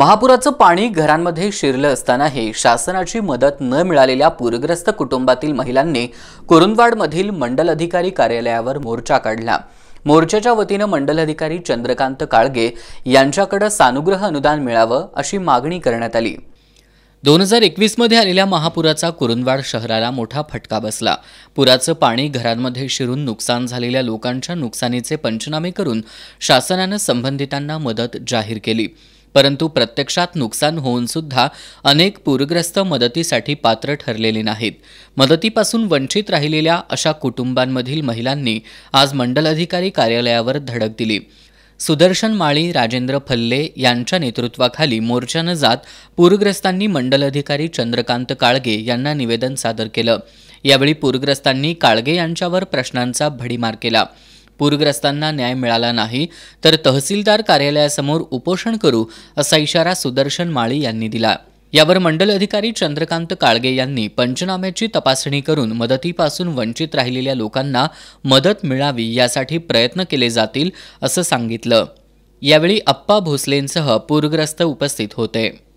महापुराचं पाणी घरांमध्ये शिरलं असतानाही शासनाची मदत न मिळालेल्या पूरग्रस्त कुटुंबातील महिलांनी कुरुंदवाडमधील मंडल अधिकारी कार्यालयावर मोर्चा काढला मोर्चाच्या वतीनं मंडल अधिकारी चंद्रकांत काळगे यांच्याकडे सानुग्रह अनुदान मिळावं अशी मागणी करण्यात आली दोन हजार एकवीसमध्ये आलेल्या महापुराचा कुरुंदवाड शहराला मोठा फटका बसला पुराचं पाणी घरांमध्ये शिरून नुकसान झालेल्या लोकांच्या नुकसानीचे पंचनामे करून शासनानं संबंधितांना मदत जाहीर केली परंतु प्रत्यक्षात नुकसान होऊन सुद्धा अनेक पूरग्रस्त मदतीसाठी पात्र ठरलेले नाहीत मदतीपासून वंचित राहिलेल्या अशा कुटुंबांमधील महिलांनी आज मंडल अधिकारी कार्यालयावर धडक दिली सुदर्शन माळी राजेंद्र फल्ले यांच्या नेतृत्वाखाली मोर्चानं जात पूरग्रस्तांनी मंडल अधिकारी चंद्रकांत काळगे यांना निवेदन सादर केलं यावेळी पूरग्रस्तांनी काळगे यांच्यावर प्रश्नांचा भडीमार केला पूरग्रस्तांना न्याय मिळाला नाही तर तहसीलदार कार्यालयासमोर उपोषण करू असा इशारा सुदर्शन माळी यांनी दिला यावर मंडल अधिकारी चंद्रकांत काळगे यांनी पंचनाम्याची तपासणी करून मदतीपासून वंचित राहिलेल्या लोकांना मदत मिळावी यासाठी प्रयत्न केले जातील असं सांगितलं यावेळी अप्पा भोसलेंसह पूरग्रस्त उपस्थित होते